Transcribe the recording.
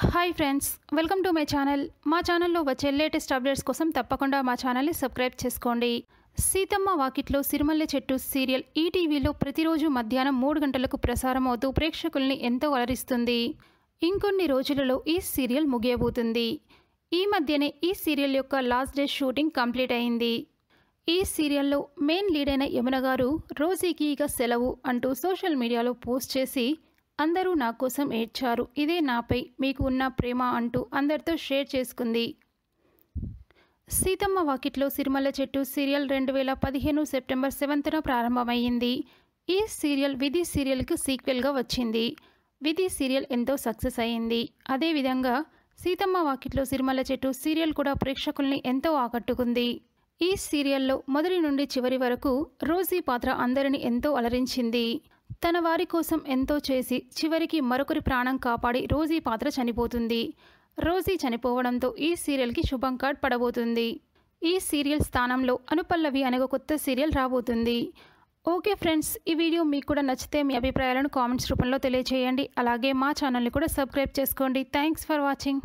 hi friends welcome to my channel మా ఛానల్లో వచ్చే లేటెస్ట్ అప్డేట్స్ కోసం తప్పకుండా మా ఛానల్ని సబ్స్క్రైబ్ చేసుకోండి సీతమ్మ వాకిట్లో సిరిమల్లె చెట్టు సీరియల్ ఈటీవీలో e ప్రతిరోజు మధ్యాహ్నం మూడు గంటలకు ప్రసారం అవుతూ ప్రేక్షకుల్ని ఎంతో అలరిస్తుంది ఇంకొన్ని రోజులలో ఈ సీరియల్ ముగియబోతుంది ఈ మధ్యనే ఈ సీరియల్ యొక్క లాస్ట్ డే షూటింగ్ కంప్లీట్ అయింది ఈ సీరియల్లో మెయిన్ లీడ్ అయిన యమున గారు రోజీకి ఇక సెలవు అంటూ సోషల్ మీడియాలో పోస్ట్ చేసి అందరూ నా కోసం ఏడ్చారు ఇదే నాపై మీకు ఉన్న ప్రేమ అంటూ అందరితో షేర్ చేసుకుంది సీతమ్మ వాకిట్లో సిరిమల్ల చెట్టు సీరియల్ రెండు వేల పదిహేను సెప్టెంబర్ సెవెంత్న ప్రారంభమైంది ఈ సీరియల్ విధి సీరియల్కి సీక్వెల్గా వచ్చింది విధి సీరియల్ ఎంతో సక్సెస్ అయింది అదేవిధంగా సీతమ్మ వాకిట్లో సిరిమల్ల చెట్టు సీరియల్ కూడా ప్రేక్షకుల్ని ఎంతో ఆకట్టుకుంది ఈ సీరియల్లో మొదటి నుండి చివరి వరకు రోజీ పాత్ర అందరిని ఎంతో అలరించింది తన వారి కోసం ఎంతో చేసి చివరికి మరొకరి ప్రాణం కాపాడి రోజీ పాత్ర చనిపోతుంది రోజీ చనిపోవడంతో ఈ సీరియల్కి శుభం కార్డ్ పడబోతుంది ఈ సీరియల్ స్థానంలో అనుపల్లవి అనే ఒక కొత్త సీరియల్ రాబోతుంది ఓకే ఫ్రెండ్స్ ఈ వీడియో మీకు కూడా నచ్చితే మీ అభిప్రాయాలను కామెంట్స్ రూపంలో తెలియజేయండి అలాగే మా ఛానల్ని కూడా సబ్స్క్రైబ్ చేసుకోండి థ్యాంక్స్ ఫర్ వాచింగ్